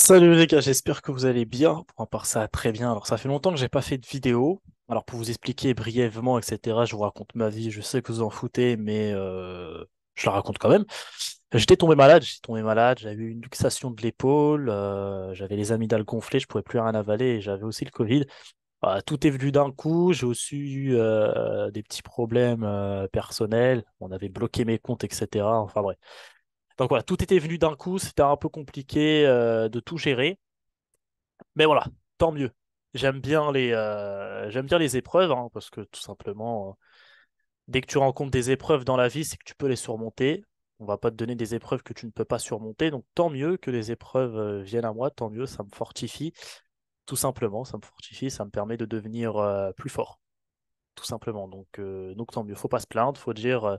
Salut les gars, j'espère que vous allez bien. Pour part ça, très bien. Alors, ça fait longtemps que j'ai pas fait de vidéo. Alors, pour vous expliquer brièvement, etc., je vous raconte ma vie. Je sais que vous en foutez, mais euh, je la raconte quand même. J'étais tombé malade, j'étais tombé malade. J'avais eu une luxation de l'épaule. Euh, j'avais les amygdales gonflées, je pouvais plus rien avaler. Et j'avais aussi le Covid. Bah, tout est venu d'un coup. J'ai aussi eu euh, des petits problèmes personnels. On avait bloqué mes comptes, etc. Enfin, bref. Donc voilà, tout était venu d'un coup, c'était un peu compliqué euh, de tout gérer. Mais voilà, tant mieux. J'aime bien les, euh, j'aime les épreuves, hein, parce que tout simplement, euh, dès que tu rencontres des épreuves dans la vie, c'est que tu peux les surmonter. On va pas te donner des épreuves que tu ne peux pas surmonter. Donc tant mieux que les épreuves viennent à moi, tant mieux, ça me fortifie. Tout simplement, ça me fortifie, ça me permet de devenir plus fort. Tout simplement. Donc, donc tant mieux. Faut pas se plaindre, faut dire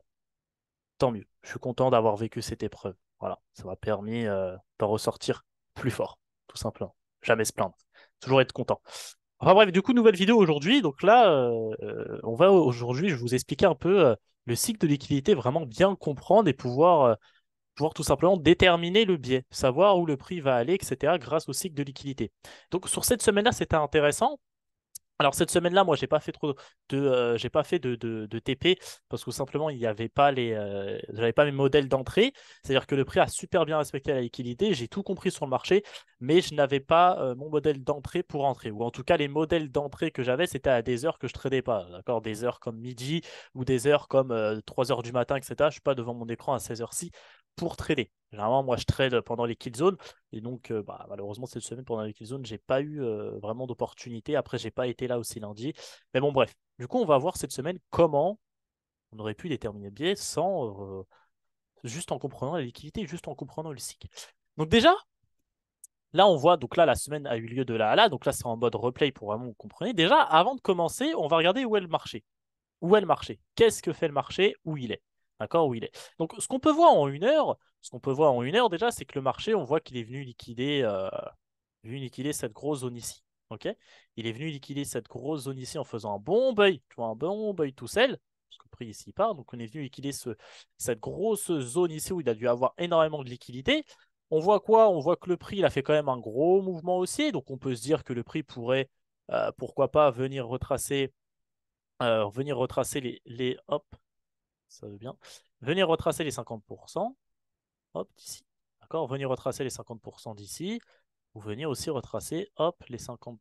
tant mieux. Je suis content d'avoir vécu cette épreuve. Voilà, ça m'a permis euh, d'en ressortir plus fort, tout simplement. Jamais se plaindre, toujours être content. Enfin bref, du coup, nouvelle vidéo aujourd'hui. Donc là, euh, euh, on va aujourd'hui, je vous expliquer un peu le cycle de liquidité, vraiment bien comprendre et pouvoir, pouvoir tout simplement déterminer le biais, savoir où le prix va aller, etc., grâce au cycle de liquidité. Donc sur cette semaine-là, c'était intéressant alors cette semaine-là, moi, j'ai pas fait trop de, euh, j'ai pas fait de, TP parce que simplement il n'y avait pas les, euh, j'avais pas mes modèles d'entrée. C'est-à-dire que le prix a super bien respecté la liquidité, j'ai tout compris sur le marché, mais je n'avais pas euh, mon modèle d'entrée pour entrer. Ou en tout cas, les modèles d'entrée que j'avais, c'était à des heures que je tradais pas, d'accord, des heures comme midi ou des heures comme 3 heures du matin, etc. Je suis pas devant mon écran à 16 h 6 pour trader. Généralement, moi, je trade pendant les kill zones. Et donc, euh, bah, malheureusement, cette semaine, pendant les kill zones, j'ai pas eu euh, vraiment d'opportunité. Après, j'ai pas été là aussi lundi. Mais bon, bref. Du coup, on va voir cette semaine comment on aurait pu déterminer le biais sans. Euh, juste en comprenant la liquidité, juste en comprenant le cycle. Donc, déjà. Là, on voit, donc là, la semaine a eu lieu de là à là. Donc là, c'est en mode replay pour vraiment vous comprenez, Déjà, avant de commencer, on va regarder où est le marché. Où est le marché Qu'est-ce que fait le marché Où il est D'accord, où il est. Donc, ce qu'on peut voir en une heure, ce qu'on peut voir en une heure déjà, c'est que le marché, on voit qu'il est venu liquider, euh, venu liquider cette grosse zone ici. Ok, il est venu liquider cette grosse zone ici en faisant un bon bail tu vois, un bon buy tout seul, parce que le prix ici part. Donc, on est venu liquider ce, cette grosse zone ici où il a dû avoir énormément de liquidité. On voit quoi On voit que le prix, il a fait quand même un gros mouvement haussier. Donc, on peut se dire que le prix pourrait, euh, pourquoi pas, venir retracer, euh, venir retracer les, les, hop, ça veut bien. Venir retracer les 50%, hop, d'ici. D'accord Venir retracer les 50% d'ici, ou venir aussi retracer, hop, les 50%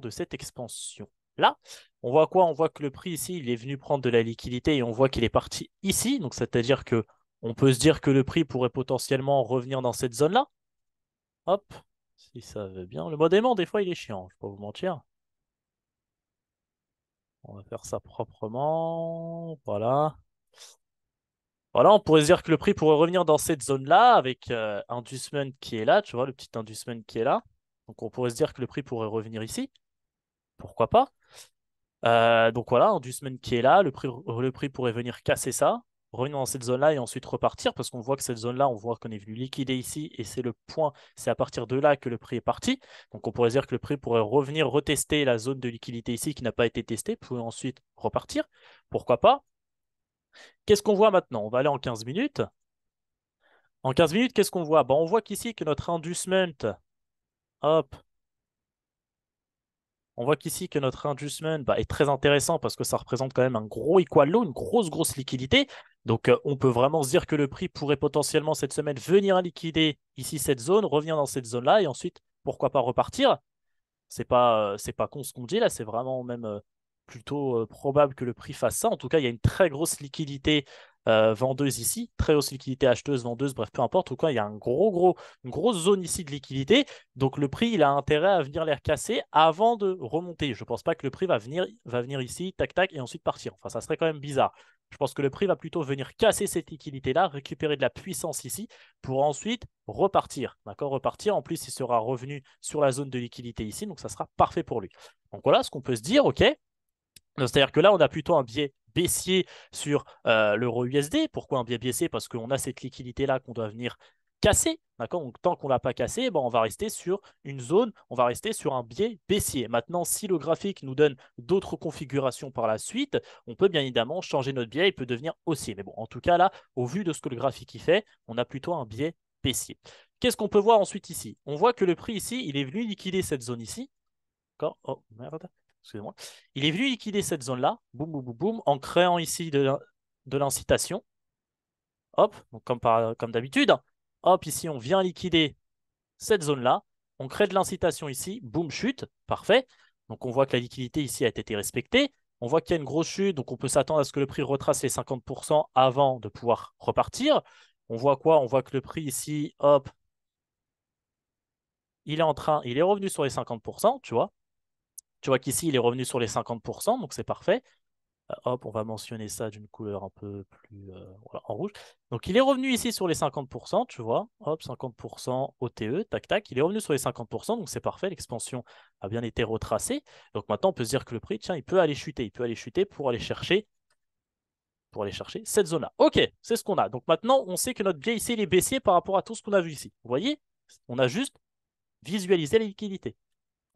de cette expansion. Là, on voit quoi On voit que le prix ici, il est venu prendre de la liquidité et on voit qu'il est parti ici. Donc, c'est-à-dire que on peut se dire que le prix pourrait potentiellement revenir dans cette zone-là. Hop, si ça veut bien. Le mode aimant, des fois, il est chiant, je vais pas vous mentir. On va faire ça proprement. Voilà. Voilà, on pourrait se dire que le prix pourrait revenir dans cette zone-là avec un euh, Inducement qui est là, tu vois, le petit Inducement qui est là. Donc on pourrait se dire que le prix pourrait revenir ici. Pourquoi pas euh, Donc voilà, Inducement qui est là, le prix, le prix pourrait venir casser ça, revenir dans cette zone-là et ensuite repartir parce qu'on voit que cette zone-là, on voit qu'on est venu liquider ici et c'est le point, c'est à partir de là que le prix est parti. Donc on pourrait dire que le prix pourrait revenir retester la zone de liquidité ici qui n'a pas été testée, pour ensuite repartir. Pourquoi pas Qu'est-ce qu'on voit maintenant On va aller en 15 minutes. En 15 minutes, qu'est-ce qu'on voit ben, On voit qu'ici que notre inducement, hop, on voit qu'ici que notre inducement bah, est très intéressant parce que ça représente quand même un gros equal low, une grosse, grosse liquidité. Donc, euh, on peut vraiment se dire que le prix pourrait potentiellement cette semaine venir liquider ici cette zone, revenir dans cette zone-là et ensuite, pourquoi pas repartir. C'est pas, euh, c'est pas con ce qu'on dit là, c'est vraiment même euh, plutôt euh, probable que le prix fasse ça. En tout cas, il y a une très grosse liquidité euh, vendeuse ici, très grosse liquidité acheteuse, vendeuse, bref, peu importe. En tout cas, il y a un gros, gros, une grosse zone ici de liquidité. Donc le prix, il a intérêt à venir l'air recasser avant de remonter. Je ne pense pas que le prix va venir, va venir ici, tac, tac, et ensuite partir. Enfin, ça serait quand même bizarre. Je pense que le prix va plutôt venir casser cette liquidité-là, récupérer de la puissance ici, pour ensuite repartir. D'accord Repartir. En plus, il sera revenu sur la zone de liquidité ici, donc ça sera parfait pour lui. Donc voilà ce qu'on peut se dire, ok c'est-à-dire que là, on a plutôt un biais baissier sur euh, l'euro USD. Pourquoi un biais baissier Parce qu'on a cette liquidité-là qu'on doit venir casser. Donc tant qu'on ne l'a pas cassé, on va rester sur une zone, on va rester sur un biais baissier. Maintenant, si le graphique nous donne d'autres configurations par la suite, on peut bien évidemment changer notre biais, il peut devenir haussier. Mais bon, en tout cas là, au vu de ce que le graphique y fait, on a plutôt un biais baissier. Qu'est-ce qu'on peut voir ensuite ici On voit que le prix ici, il est venu liquider cette zone ici. D'accord Oh merde excusez-moi, il est venu liquider cette zone-là, boum, boum, boum, boum, en créant ici de, l'incitation. Hop, donc comme, comme d'habitude. Hop, ici, on vient liquider cette zone-là. On crée de l'incitation ici, boum, chute, parfait. Donc on voit que la liquidité ici a été respectée. On voit qu'il y a une grosse chute, donc on peut s'attendre à ce que le prix retrace les 50% avant de pouvoir repartir. On voit quoi On voit que le prix ici, hop, il est en train, il est revenu sur les 50%, tu vois. Tu vois qu'ici, il est revenu sur les 50%, donc c'est parfait. Euh, hop, on va mentionner ça d'une couleur un peu plus euh, en rouge. Donc il est revenu ici sur les 50%, tu vois. Hop, 50% OTE, e, tac, tac. Il est revenu sur les 50%, donc c'est parfait. L'expansion a bien été retracée. Donc maintenant, on peut se dire que le prix, tiens, il peut aller chuter. Il peut aller chuter pour aller chercher pour aller chercher cette zone-là. Ok, c'est ce qu'on a. Donc maintenant, on sait que notre biais ici, il est baissé par rapport à tout ce qu'on a vu ici. Vous voyez On a juste visualisé la liquidité.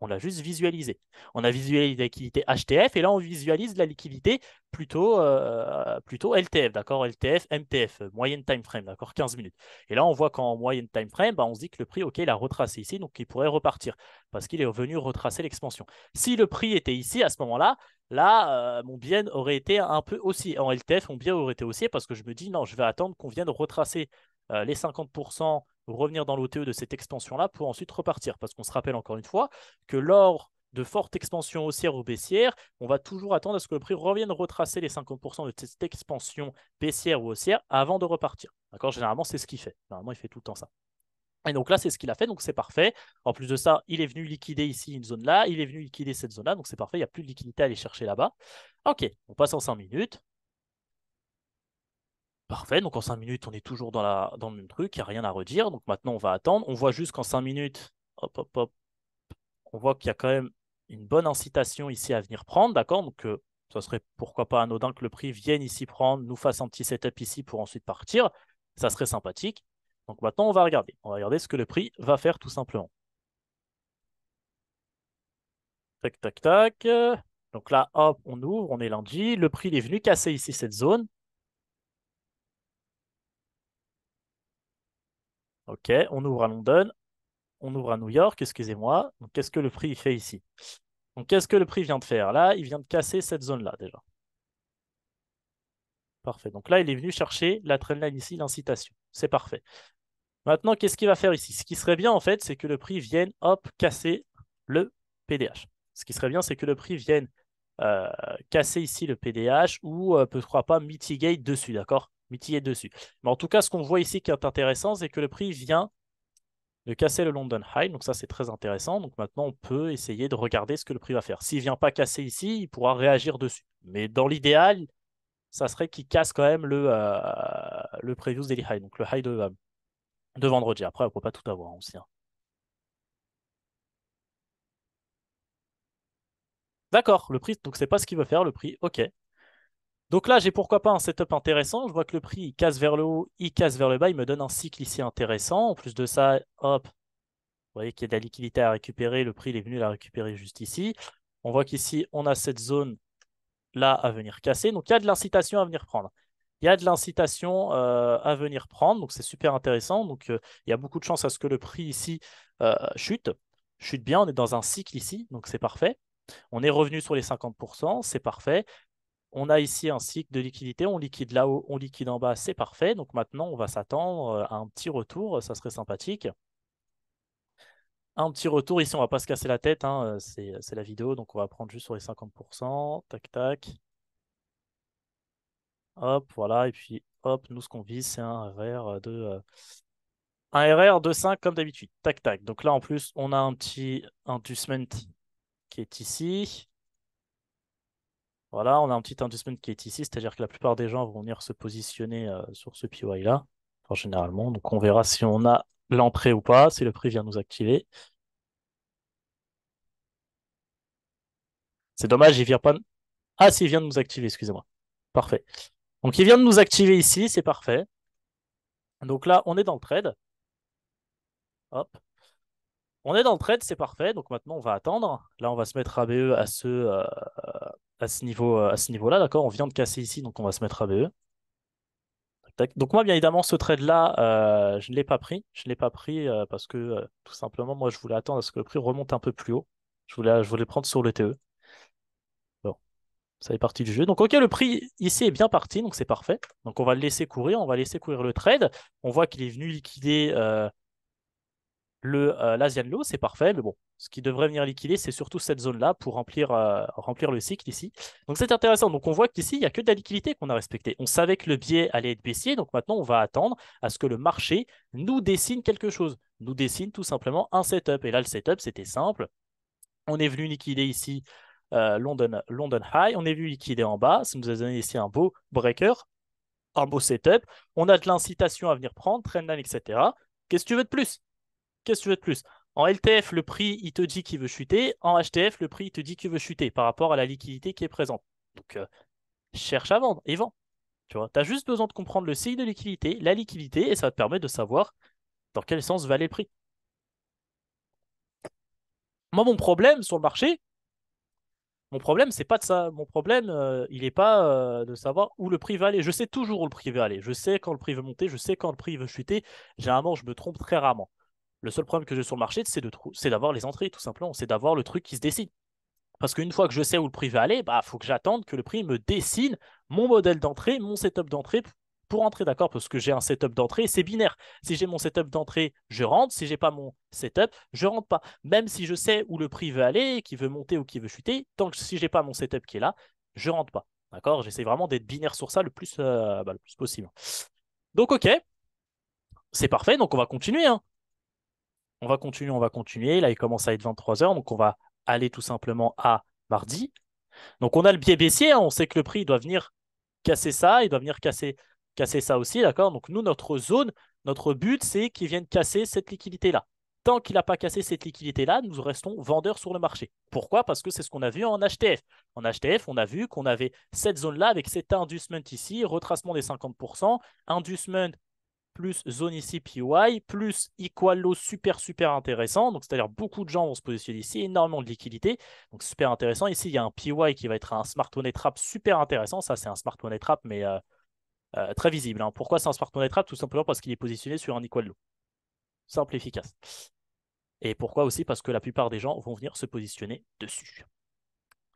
On l'a juste visualisé. On a visualisé la liquidité HTF et là on visualise la liquidité plutôt, euh, plutôt LTF, d'accord LTF, MTF, euh, moyenne time frame, d'accord 15 minutes. Et là on voit qu'en moyenne time frame, bah, on se dit que le prix, ok, il a retracé ici, donc il pourrait repartir parce qu'il est venu retracer l'expansion. Si le prix était ici à ce moment-là, là, euh, mon bien aurait été un peu aussi En LTF, mon bien aurait été haussier parce que je me dis non, je vais attendre qu'on vienne retracer les 50% revenir dans l'OTE de cette expansion-là pour ensuite repartir. Parce qu'on se rappelle encore une fois que lors de fortes expansions haussières ou baissière, on va toujours attendre à ce que le prix revienne retracer les 50% de cette expansion baissière ou haussière avant de repartir. D'accord Généralement, c'est ce qu'il fait. Normalement, il fait tout le temps ça. Et donc là, c'est ce qu'il a fait, donc c'est parfait. En plus de ça, il est venu liquider ici une zone là, il est venu liquider cette zone là, donc c'est parfait, il n'y a plus de liquidité à aller chercher là-bas. Ok, on passe en 5 minutes, Parfait, donc en 5 minutes, on est toujours dans, le même truc, il n'y a rien à redire. Donc maintenant, on va attendre. On voit juste qu'en 5 minutes, hop, hop, hop, on voit qu'il y a quand même une bonne incitation ici à venir prendre, d'accord Donc euh, ça serait pourquoi pas anodin que le prix vienne ici prendre, nous fasse un petit setup ici pour ensuite partir. Ça serait sympathique. Donc maintenant, on va regarder. On va regarder ce que le prix va faire tout simplement. Tac, tac, tac. Donc là, hop, on ouvre, on est lundi. Le prix, est venu casser ici cette zone. OK, on ouvre à London, on ouvre à New York, excusez-moi. Donc, qu'est-ce que le prix fait ici Donc, qu'est-ce que le prix vient de faire Là, il vient de casser cette zone-là déjà. Parfait. Donc là, il est venu chercher la trendline ici, l'incitation. C'est parfait. Maintenant, qu'est-ce qu'il va faire ici Ce qui serait bien, en fait, c'est que le prix vienne, hop, casser le PDH. Ce qui serait bien, c'est que le prix vienne euh, casser ici le PDH ou, je euh, peut-être pas, mitigate dessus, d'accord mutiller dessus. Mais en tout cas, ce qu'on voit ici qui est intéressant, c'est que le prix vient de casser le London High. Donc ça, c'est très intéressant. Donc maintenant, on peut essayer de regarder ce que le prix va faire. S'il ne vient pas casser ici, il pourra réagir dessus. Mais dans l'idéal, ça serait qu'il casse quand même le, euh, le previous daily high, donc le high de, euh, vendredi. Après, on ne peut pas tout avoir hein, aussi. Hein. D'accord, le prix, donc c'est pas ce qu'il veut faire, le prix, ok. Donc là, j'ai pourquoi pas un setup intéressant. Je vois que le prix, casse vers le haut, il casse vers le bas. Il me donne un cycle ici intéressant. En plus de ça, hop, vous voyez qu'il y a de la liquidité à récupérer. Le prix, il est venu la récupérer juste ici. On voit qu'ici, on a cette zone là à venir casser. Donc, il y a de l'incitation à venir prendre. Il y a de l'incitation euh, à venir prendre. Donc, c'est super intéressant. Donc, euh, il y a beaucoup de chances à ce que le prix ici euh, chute. Chute bien. On est dans un cycle ici. Donc, c'est parfait. On est revenu sur les 50%, c'est parfait on a ici un cycle de liquidité, on liquide là-haut, on liquide en bas, c'est parfait. Donc maintenant, on va s'attendre euh, à un petit retour, euh, ça serait sympathique. Un petit retour, ici on va pas se casser la tête, hein, euh, c'est la vidéo, donc on va prendre juste sur les 50%, tac tac. Hop, voilà, et puis hop, nous ce qu'on vise, c'est un RR de... un RR de 5 comme d'habitude, tac tac. Donc là en plus, on a un petit inducement qui est ici. Voilà, on a un petit inducement qui est ici, c'est-à-dire que la plupart des gens vont venir se positionner euh, sur ce PY là, généralement. Donc on verra si on a l'entrée ou pas, si le prix vient nous activer. C'est dommage, il vient pas. Ah, s'il vient de nous activer, excusez-moi. Parfait. Donc il vient de nous activer ici, c'est parfait. Donc là, on est dans le trade. Hop. On est dans le trade, c'est parfait. Donc maintenant, on va attendre. Là, on va se mettre ABE à ce, euh, à ce niveau, euh, à ce niveau-là, d'accord On vient de casser ici, donc on va se mettre à ABE. Donc moi, bien évidemment, ce trade-là, euh, je ne l'ai pas pris. Je ne l'ai pas pris parce que, tout simplement, moi, je voulais attendre à ce que le prix remonte un peu plus haut. Je voulais, je voulais prendre sur le TE. Bon, ça est parti du jeu. Donc, ok, le prix ici est bien parti, donc c'est parfait. Donc, on va le laisser courir, on va laisser courir le trade. On voit qu'il est venu liquider le euh, c'est parfait, mais bon, ce qui devrait venir liquider, c'est surtout cette zone-là pour remplir, euh, remplir le cycle ici. Donc c'est intéressant. Donc on voit qu'ici, il n'y a que de la liquidité qu'on a respectée. On savait que le biais allait être baissier, donc maintenant on va attendre à ce que le marché nous dessine quelque chose, nous dessine tout simplement un setup. Et là, le setup, c'était simple. On est venu liquider ici euh, London, London High, on est venu liquider en bas, ça nous a donné ici un beau breaker, un beau setup. On a de l'incitation à venir prendre, trendline, etc. Qu'est-ce que tu veux de plus qu'est-ce que tu veux de plus En LTF, le prix, il te dit qu'il veut chuter. En HTF, le prix, il te dit qu'il veut chuter par rapport à la liquidité qui est présente. Donc, euh, cherche à vendre et vends. Tu vois, tu as juste besoin de comprendre le signe de liquidité, la liquidité, et ça va te permettre de savoir dans quel sens va le prix. Moi, mon problème sur le marché, mon problème, c'est pas de ça. Mon problème, euh, il n'est pas euh, de savoir où le prix va aller. Je sais toujours où le prix va aller. Je sais quand le prix veut monter, je sais quand le prix veut chuter. Généralement, je me trompe très rarement. Le seul problème que j'ai sur le marché, c'est d'avoir les entrées, tout simplement. C'est d'avoir le truc qui se dessine. Parce qu'une fois que je sais où le prix va aller, il bah, faut que j'attende que le prix me dessine mon modèle d'entrée, mon setup d'entrée pour entrer, d'accord Parce que j'ai un setup d'entrée, c'est binaire. Si j'ai mon setup d'entrée, je rentre. Si j'ai pas mon setup, je rentre pas. Même si je sais où le prix veut aller, qui veut monter ou qui veut chuter, tant que si j'ai pas mon setup qui est là, je rentre pas. D'accord J'essaie vraiment d'être binaire sur ça le plus, euh, bah, possible. Donc, ok. C'est parfait. Donc, on va continuer. Hein on va continuer, on va continuer. Là, il commence à être 23h, donc on va aller tout simplement à mardi. Donc on a le biais baissier, hein. on sait que le prix doit venir casser ça, il doit venir casser, casser ça aussi, d'accord Donc nous, notre zone, notre but, c'est qu'il vienne casser cette liquidité-là. Tant qu'il n'a pas cassé cette liquidité-là, nous restons vendeurs sur le marché. Pourquoi Parce que c'est ce qu'on a vu en HTF. En HTF, on a vu qu'on avait cette zone-là avec cet inducement ici, retracement des 50%, inducement plus zone ici PY, plus equal low super super intéressant. Donc c'est-à-dire beaucoup de gens vont se positionner ici, énormément de liquidité. Donc super intéressant. Ici, il y a un PY qui va être un smart money trap super intéressant. Ça, c'est un smart money trap, mais euh, euh, très visible. Hein. Pourquoi c'est un smart money trap Tout simplement parce qu'il est positionné sur un equal low. Simple et efficace. Et pourquoi aussi Parce que la plupart des gens vont venir se positionner dessus.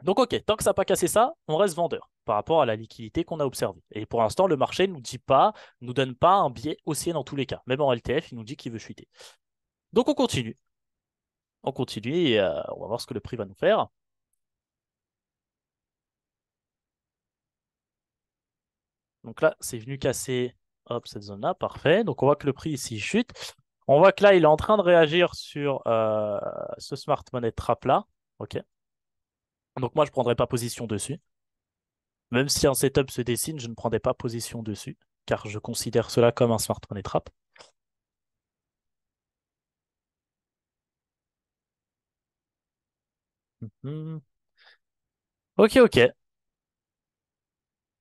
Donc ok, tant que ça n'a pas cassé ça, on reste vendeur par rapport à la liquidité qu'on a observée. Et pour l'instant, le marché ne nous dit pas, nous donne pas un biais haussier dans tous les cas. Même en LTF, il nous dit qu'il veut chuter. Donc on continue. On continue et euh, on va voir ce que le prix va nous faire. Donc là, c'est venu casser hop, cette zone-là, parfait. Donc on voit que le prix ici chute. On voit que là, il est en train de réagir sur euh, ce smart money trap là. OK. Donc moi, je ne pas position dessus. Même si un setup se dessine, je ne prendrais pas position dessus, car je considère cela comme un smartphone money trap. Mhm. Ok, ok.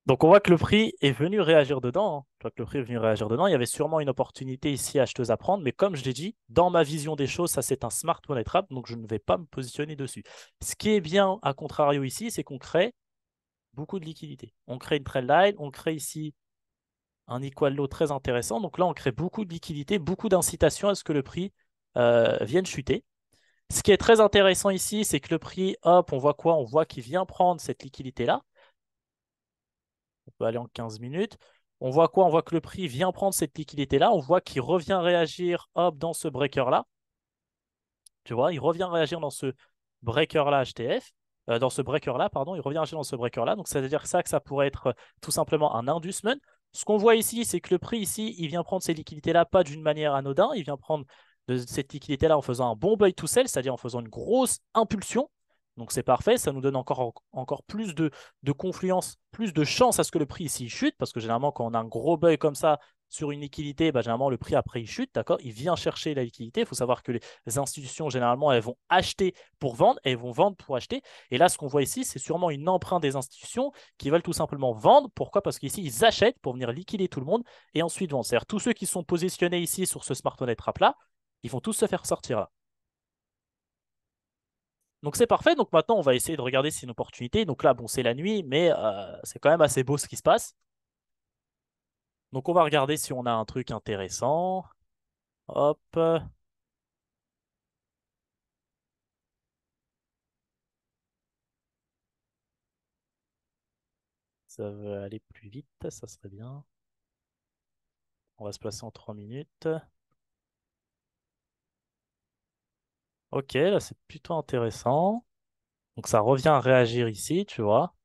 Donc on voit que le prix est venu réagir dedans. Hein. le prix réagir dedans. Il y avait sûrement une opportunité ici acheteuse à prendre, mais comme je l'ai dit, dans ma vision des choses, ça c'est un smart money trap, donc je ne vais pas me positionner dessus. Ce qui est bien, à contrario ici, c'est qu'on crée beaucoup de liquidités. On crée une trend line, on crée ici un equal low très intéressant. Donc là, on crée beaucoup de liquidités, beaucoup d'incitation à ce que le prix euh, vienne chuter. Ce qui est très intéressant ici, c'est que le prix, hop, on voit quoi On voit qu'il vient prendre cette liquidité-là on peut aller en 15 minutes. On voit quoi On voit que le prix vient prendre cette liquidité-là. On voit qu'il revient réagir hop, dans ce breaker-là. Tu vois, il revient réagir dans ce breaker-là HTF. Euh, dans ce breaker-là, pardon, il revient réagir dans ce breaker-là. Donc, ça veut dire que ça, que ça pourrait être euh, tout simplement un inducement. Ce qu'on voit ici, c'est que le prix ici, il vient prendre ces liquidités-là pas d'une manière anodin. Il vient prendre de cette liquidité-là en faisant un bon buy to sell, c'est-à-dire en faisant une grosse impulsion. Donc c'est parfait, ça nous donne encore, encore plus de, de confluence, plus de chance à ce que le prix ici chute, parce que généralement quand on a un gros bug comme ça sur une liquidité, bah, généralement le prix après il chute, d'accord Il vient chercher la liquidité. Il faut savoir que les institutions, généralement, elles vont acheter pour vendre et elles vont vendre pour acheter. Et là, ce qu'on voit ici, c'est sûrement une empreinte des institutions qui veulent tout simplement vendre. Pourquoi Parce qu'ici, ils achètent pour venir liquider tout le monde et ensuite vendre. C'est-à-dire tous ceux qui sont positionnés ici sur ce smart money trap là, ils vont tous se faire sortir là. Donc c'est parfait. Donc maintenant, on va essayer de regarder si c'est une opportunité. Donc là, bon, c'est la nuit, mais euh, c'est quand même assez beau ce qui se passe. Donc on va regarder si on a un truc intéressant. Hop. Ça veut aller plus vite, ça serait bien. On va se placer en 3 minutes. Ok, là c'est plutôt intéressant. Donc ça revient à réagir ici, tu vois.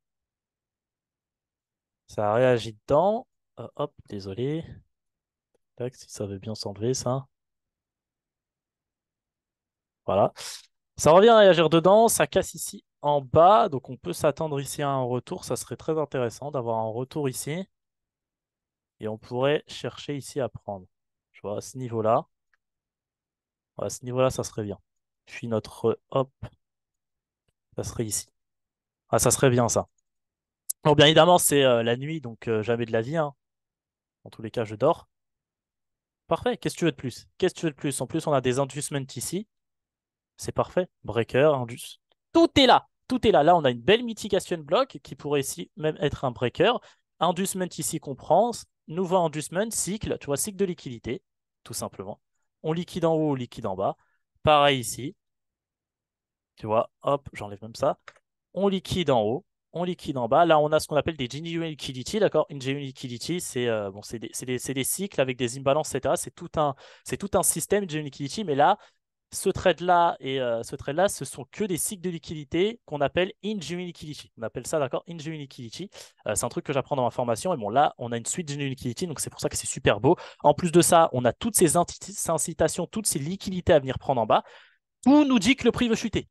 Ça réagit dedans. Euh, hop, désolé. Tac, si ça veut bien s'enlever ça. Voilà. Ça revient à réagir dedans, ça casse ici en bas, donc on peut s'attendre ici à un retour. Ça serait très intéressant d'avoir un retour ici. Et on pourrait chercher ici à prendre. Tu vois, à ce niveau-là. À ce niveau-là, ça serait bien. Puis notre euh, hop, ça serait ici. Ah, ça serait bien ça. Bon, bien évidemment, c'est euh, la nuit, donc euh, jamais de la vie. En hein. tous les cas, je dors. Parfait. Qu'est-ce que tu veux de plus Qu'est-ce que tu veux de plus En plus, on a des inducements ici. C'est parfait. Breaker, induce. Tout est là. Tout est là. Là, on a une belle mitigation block qui pourrait ici même être un breaker. Inducement ici qu'on prend. Nouveau inducement, cycle. Tu vois, cycle de liquidité, tout simplement. On liquide en haut, on liquide en bas. Pareil ici. Tu vois, hop, j'enlève même ça. On liquide en haut, on liquide en bas. Là, on a ce qu'on appelle des genuine liquidity, d'accord Genuine liquidity, euh, c'est des, cycles avec des imbalances, etc. C'est tout, un, tout un système, genuine liquidity, mais là, ce trade-là et euh, ce trade-là, ce sont que des cycles de liquidité qu'on appelle Injury liquidity. On appelle ça, d'accord, Ingenuity. liquidity. Euh, c'est un truc que j'apprends dans ma formation. Et bon, là, on a une suite de liquidity, donc c'est pour ça que c'est super beau. En plus de ça, on a toutes ces incitations, toutes ces liquidités à venir prendre en bas. Tout nous dit que le prix veut chuter.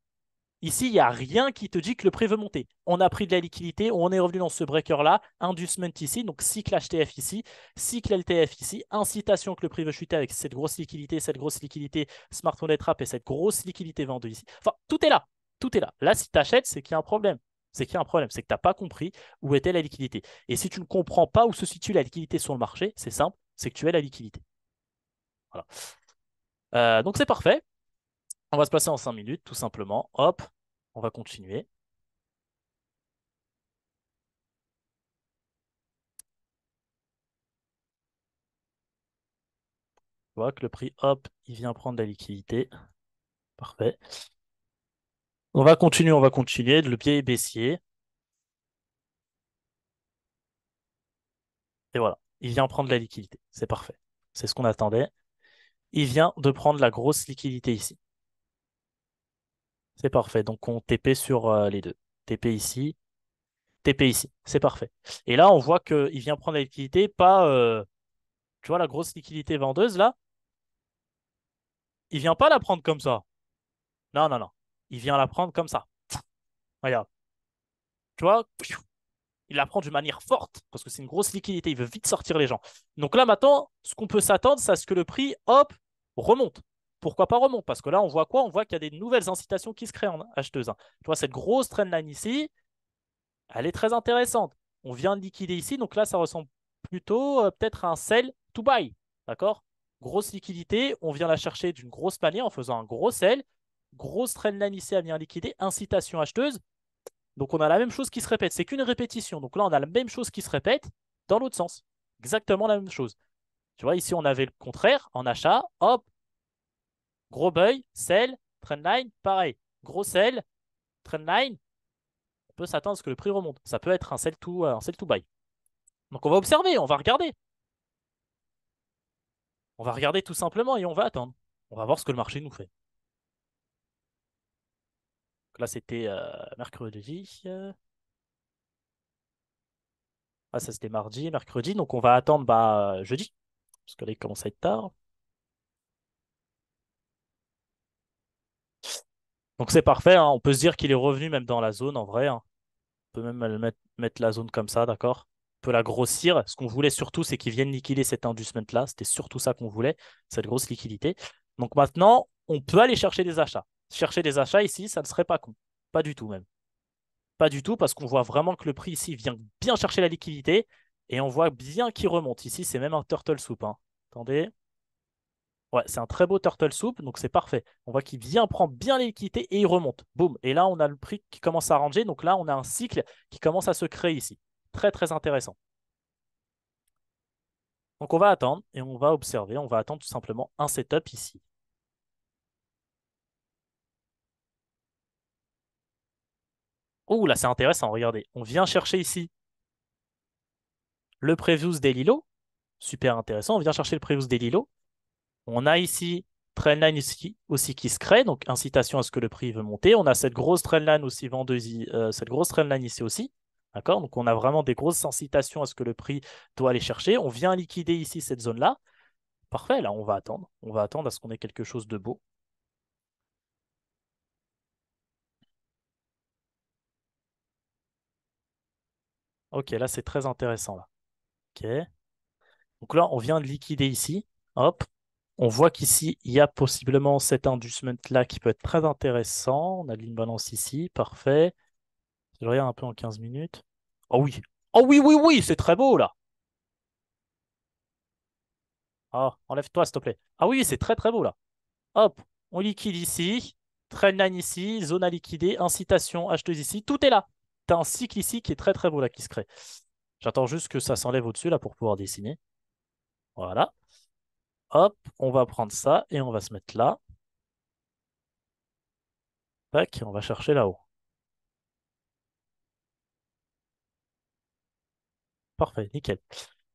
Ici, il n'y a rien qui te dit que le prix veut monter. On a pris de la liquidité, on est revenu dans ce breaker-là, inducement ici, donc cycle HTF ici, cycle LTF ici, incitation que le prix veut chuter avec cette grosse liquidité, cette grosse liquidité, smart money trap et cette grosse liquidité vendue ici. Enfin, tout est là, tout est là. Là, si tu achètes, c'est qu'il y a un problème c'est qu'il y a un problème, c'est que tu n'as pas compris où était la liquidité. Et si tu ne comprends pas où se situe la liquidité sur le marché, c'est simple, c'est que tu es la liquidité. Voilà. Euh, donc c'est parfait. On va se passer en 5 minutes, tout simplement. Hop, on va continuer. On voit que le prix, hop, il vient prendre la liquidité. Parfait. On va continuer, on va continuer. Le pied est baissier. Et voilà, il vient prendre de la liquidité. C'est parfait. C'est ce qu'on attendait. Il vient de prendre la grosse liquidité ici. C'est parfait. Donc on TP sur euh, les deux. TP ici, TP ici. C'est parfait. Et là, on voit qu'il vient prendre la liquidité, pas. Euh, tu vois la grosse liquidité vendeuse là Il vient pas la prendre comme ça. Non, non, non. Il vient la prendre comme ça. Regarde. Tu vois Il la prend d'une manière forte parce que c'est une grosse liquidité. Il veut vite sortir les gens. Donc là, maintenant, ce qu'on peut s'attendre, c'est à ce que le prix, hop, remonte. Pourquoi pas Romont Parce que là, on voit quoi On voit qu'il y a des nouvelles incitations qui se créent en acheteuse. Tu vois, cette grosse trendline ici, elle est très intéressante. On vient de liquider ici, donc là, ça ressemble plutôt euh, peut-être à un sell to buy. D'accord Grosse liquidité, on vient la chercher d'une grosse manière en faisant un gros sell. Grosse trendline ici à venir liquider, incitation acheteuse. Donc on a la même chose qui se répète, c'est qu'une répétition. Donc là, on a la même chose qui se répète dans l'autre sens. Exactement la même chose. Tu vois, ici, on avait le contraire en achat. Hop, Gros buy, sell, trendline, pareil. Gros sell, trendline, on peut s'attendre à ce que le prix remonte. Ça peut être un sell to, euh, un sell buy. Donc on va observer, on va regarder. On va regarder tout simplement et on va attendre. On va voir ce que le marché nous fait. Donc là, c'était euh, mercredi. Ah, ça, c'était mardi, mercredi. Donc on va attendre bah, jeudi, parce que là, il commence à être tard. Donc c'est parfait, hein. on peut se dire qu'il est revenu même dans la zone en vrai. Hein. On peut même mettre, la zone comme ça, d'accord On peut la grossir. Ce qu'on voulait surtout, c'est qu'il vienne liquider cet inducement-là. C'était surtout ça qu'on voulait, cette grosse liquidité. Donc maintenant, on peut aller chercher des achats. Chercher des achats ici, ça ne serait pas con. Pas du tout même. Pas du tout, parce qu'on voit vraiment que le prix ici vient bien chercher la liquidité et on voit bien qu'il remonte. Ici, c'est même un turtle soup. Hein. Attendez c'est un très beau turtle soup, donc c'est parfait. On voit qu'il vient prendre bien l'équité et il remonte. Boum. Et là, on a le prix qui commence à ranger. Donc là, on a un cycle qui commence à se créer ici. Très, très intéressant. Donc on va attendre et on va observer. On va attendre tout simplement un setup ici. Oh là, c'est intéressant, regardez. On vient chercher ici le previous des Lilo. Super intéressant. On vient chercher le previous des Lilo. On a ici trendline aussi, aussi qui se crée, donc incitation à ce que le prix veut monter. On a cette grosse trendline aussi euh, cette grosse trendline ici aussi. D'accord Donc on a vraiment des grosses incitations à ce que le prix doit aller chercher. On vient liquider ici cette zone-là. Parfait, là on va attendre. On va attendre à ce qu'on ait quelque chose de beau. Ok, là c'est très intéressant Ok. Donc là, on vient de liquider ici. Hop, on voit qu'ici, il y a possiblement cet inducement-là qui peut être très intéressant. On a une balance ici, parfait. Je regarde un peu en 15 minutes. Oh oui, oh oui, oui, oui, c'est très beau là. Ah, enlève-toi s'il te plaît. Ah oui, c'est très très beau là. Hop, on liquide ici, line ici, zone à liquider, incitation, h ici, tout est là. T'as un cycle ici qui est très très beau là qui se crée. J'attends juste que ça s'enlève au-dessus là pour pouvoir dessiner. Voilà hop, on va prendre ça et on va se mettre là. Tac, on va chercher là-haut. Parfait, nickel.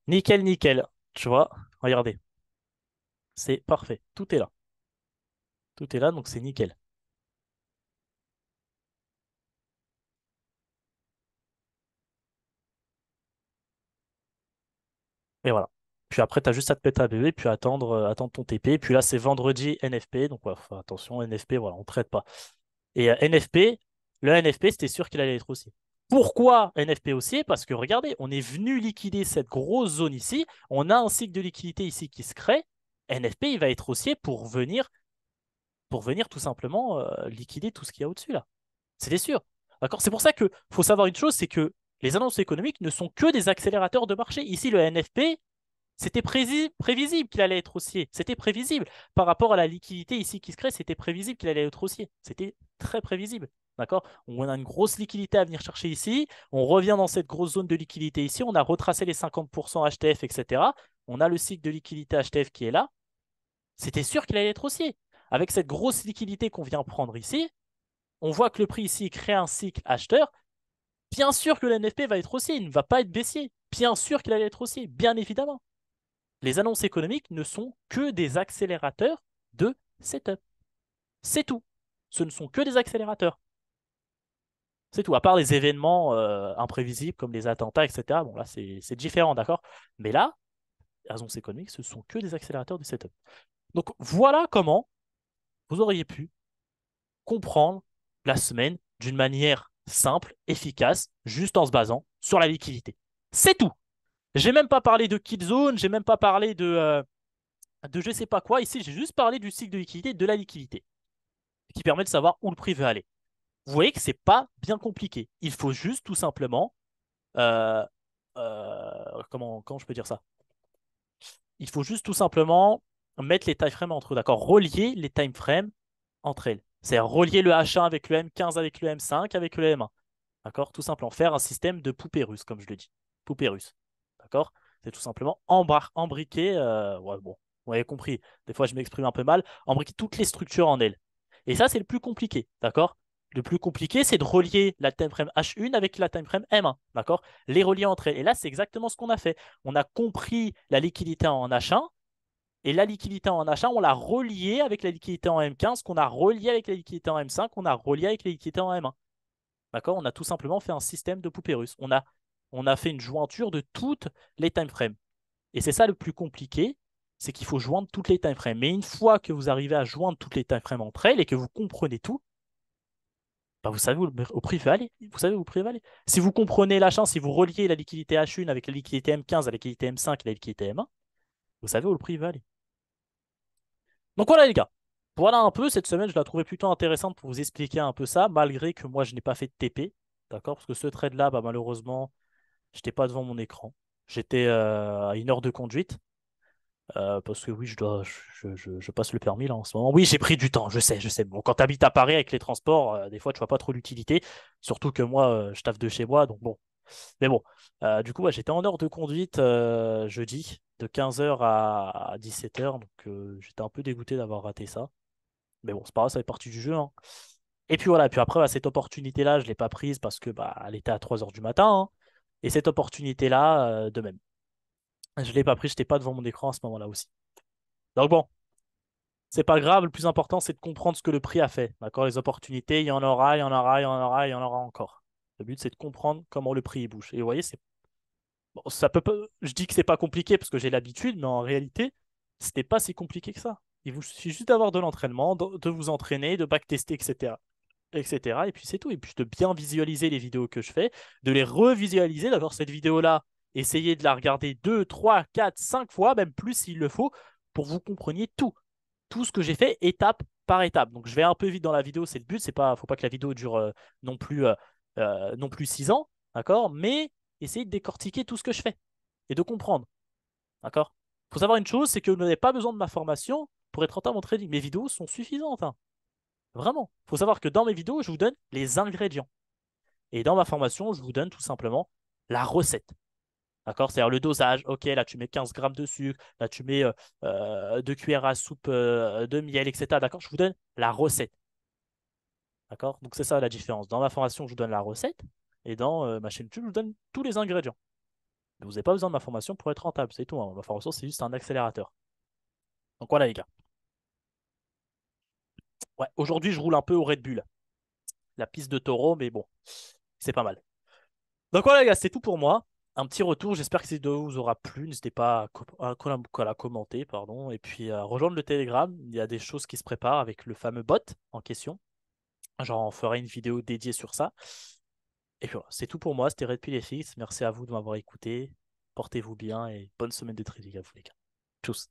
Nickel, nickel. Tu vois, regardez. C'est parfait. Tout est là. Tout est là, donc c'est nickel. Et voilà après, tu as juste à te péter à bébé, puis attendre, euh, attendre ton TP. Puis là, c'est vendredi NFP. Donc, attention, NFP, voilà, on ne traite pas. Et euh, NFP, le NFP, c'était sûr qu'il allait être haussier. Pourquoi NFP haussier Parce que regardez, on est venu liquider cette grosse zone ici. On a un cycle de liquidité ici qui se crée. NFP, il va être haussier pour venir, pour venir tout simplement euh, liquider tout ce qu'il y a au-dessus là. C'était sûr. D'accord C'est pour ça que faut savoir une chose, c'est que les annonces économiques ne sont que des accélérateurs de marché. Ici, le NFP, c'était prévisible qu'il allait être haussier. C'était prévisible. Par rapport à la liquidité ici qui se crée, c'était prévisible qu'il allait être haussier. C'était très prévisible. D'accord On a une grosse liquidité à venir chercher ici. On revient dans cette grosse zone de liquidité ici. On a retracé les 50% HTF, etc. On a le cycle de liquidité HTF qui est là. C'était sûr qu'il allait être haussier. Avec cette grosse liquidité qu'on vient prendre ici, on voit que le prix ici crée un cycle acheteur. Bien sûr que l'NFP va être haussier, il ne va pas être baissier. Bien sûr qu'il allait être haussier, bien évidemment les annonces économiques ne sont que des accélérateurs de setup. C'est tout. Ce ne sont que des accélérateurs. C'est tout. À part les événements euh, imprévisibles comme les attentats, etc. Bon, là, c'est différent, d'accord Mais là, les annonces économiques, ce ne sont que des accélérateurs de setup. Donc, voilà comment vous auriez pu comprendre la semaine d'une manière simple, efficace, juste en se basant sur la liquidité. C'est tout. J'ai même pas parlé de kit zone, j'ai même pas parlé de, euh, de je sais pas quoi. Ici, j'ai juste parlé du cycle de liquidité, de la liquidité, qui permet de savoir où le prix veut aller. Vous voyez que c'est pas bien compliqué. Il faut juste tout simplement. Euh, euh, comment, je peux dire ça Il faut juste tout simplement mettre les timeframes entre eux, d'accord Relier les timeframes entre elles. C'est à dire relier le H1 avec le M15, avec le M5, avec le M1. D'accord Tout simplement. Faire un système de poupée russe, comme je le dis. Poupée russe. D'accord C'est tout simplement embriquer, euh, ouais, bon, vous avez compris, des fois je m'exprime un peu mal, embriquer toutes les structures en elles. Et ça, c'est le plus compliqué, d'accord Le plus compliqué, c'est de relier la time frame H1 avec la time frame M1, d'accord Les relier entre elles. Et là, c'est exactement ce qu'on a fait. On a compris la liquidité en H1, et la liquidité en H1, on l'a reliée avec la liquidité en M15, qu'on a reliée avec la liquidité en M5, qu'on a reliée avec la liquidité en M1. D'accord On a tout simplement fait un système de poupérus. On a on a fait une jointure de toutes les timeframes. Et c'est ça le plus compliqué, c'est qu'il faut joindre toutes les timeframes. Mais une fois que vous arrivez à joindre toutes les timeframes entre elles et que vous comprenez tout, bah vous savez où le prix va aller. Vous savez où le prix va aller. Si vous comprenez la chance. si vous reliez la liquidité H1 avec la liquidité M15, la liquidité M5 et la liquidité M1, vous savez où le prix va aller. Donc voilà les gars. Voilà un peu, cette semaine, je la trouvais plutôt intéressante pour vous expliquer un peu ça, malgré que moi, je n'ai pas fait de TP. D'accord Parce que ce trade-là, bah, malheureusement, J'étais pas devant mon écran. J'étais euh, à une heure de conduite. Euh, parce que oui, je, dois, je, passe le permis là en ce moment. Oui, j'ai pris du temps, je sais, je sais. Bon, quand tu habites à Paris avec les transports, euh, des fois tu vois pas trop l'utilité. Surtout que moi, je taffe de chez moi, donc bon. Mais bon, du coup, j'étais en heure de conduite jeudi, de 15h à, 17h, donc j'étais un peu dégoûté d'avoir raté ça. Mais bon, c'est pas grave, ça fait partie du jeu. Hein. Et puis voilà, puis après, bah, cette opportunité-là, je l'ai pas prise parce que bah, elle était à 3h du matin. Hein et cette opportunité-là euh, de même. Je ne l'ai pas pris, je n'étais pas devant mon écran à ce moment-là aussi. Donc bon, c'est pas grave, le plus important c'est de comprendre ce que le prix a fait. D'accord Les opportunités, il y en aura, il y en aura, il y en aura, il y en aura encore. Le but c'est de comprendre comment le prix bouge. Et vous voyez, c'est ça peut je dis que c'est pas compliqué parce que j'ai l'habitude, mais en réalité, c'était pas si compliqué que ça. Il vous suffit juste d'avoir de l'entraînement, de vous entraîner, de backtester, etc etc. Et puis c'est tout. Et puis de bien visualiser les vidéos que je fais, de les revisualiser, d'avoir cette vidéo-là, essayer de la regarder 2, 3, 4, 5 fois, même plus s'il le faut, pour que vous compreniez tout. Tout ce que j'ai fait étape par étape. Donc je vais un peu vite dans la vidéo, c'est le but. Il ne faut pas que la vidéo dure euh, non plus euh, euh, non plus 6 ans, d'accord Mais essayez de décortiquer tout ce que je fais et de comprendre. D'accord Il faut savoir une chose, c'est que vous n'avez pas besoin de ma formation pour être en train en trading. Mes vidéos sont suffisantes. Hein. Vraiment. Il faut savoir que dans mes vidéos, je vous donne les ingrédients. Et dans ma formation, je vous donne tout simplement la recette. D'accord C'est-à-dire le dosage. Ok, là, tu mets 15 grammes de sucre. Là, tu mets euh, 2 euh, cuillères à soupe euh, de miel, etc. D'accord Je vous donne la recette. D'accord Donc, c'est ça la différence. Dans ma formation, je vous donne la recette. Et dans euh, ma chaîne YouTube, je vous donne tous les ingrédients. Mais vous n'avez pas besoin de ma formation pour être rentable. C'est tout. Hein. Ma formation, c'est juste un accélérateur. Donc, voilà, les gars. Ouais, aujourd'hui, je roule un peu au Red Bull. La piste de taureau, mais bon, c'est pas mal. Donc voilà, les gars, c'est tout pour moi. Un petit retour. J'espère que cette vidéo vous aura plu. N'hésitez pas à, la commenter pardon, et puis à rejoindre le Telegram. Il y a des choses qui se préparent avec le fameux bot en question. J'en ferai une vidéo dédiée sur ça. Et puis voilà, c'est tout pour moi. C'était Red Pill Merci à vous de m'avoir écouté. Portez-vous bien et bonne semaine de trading à vous, les gars. Tchuss.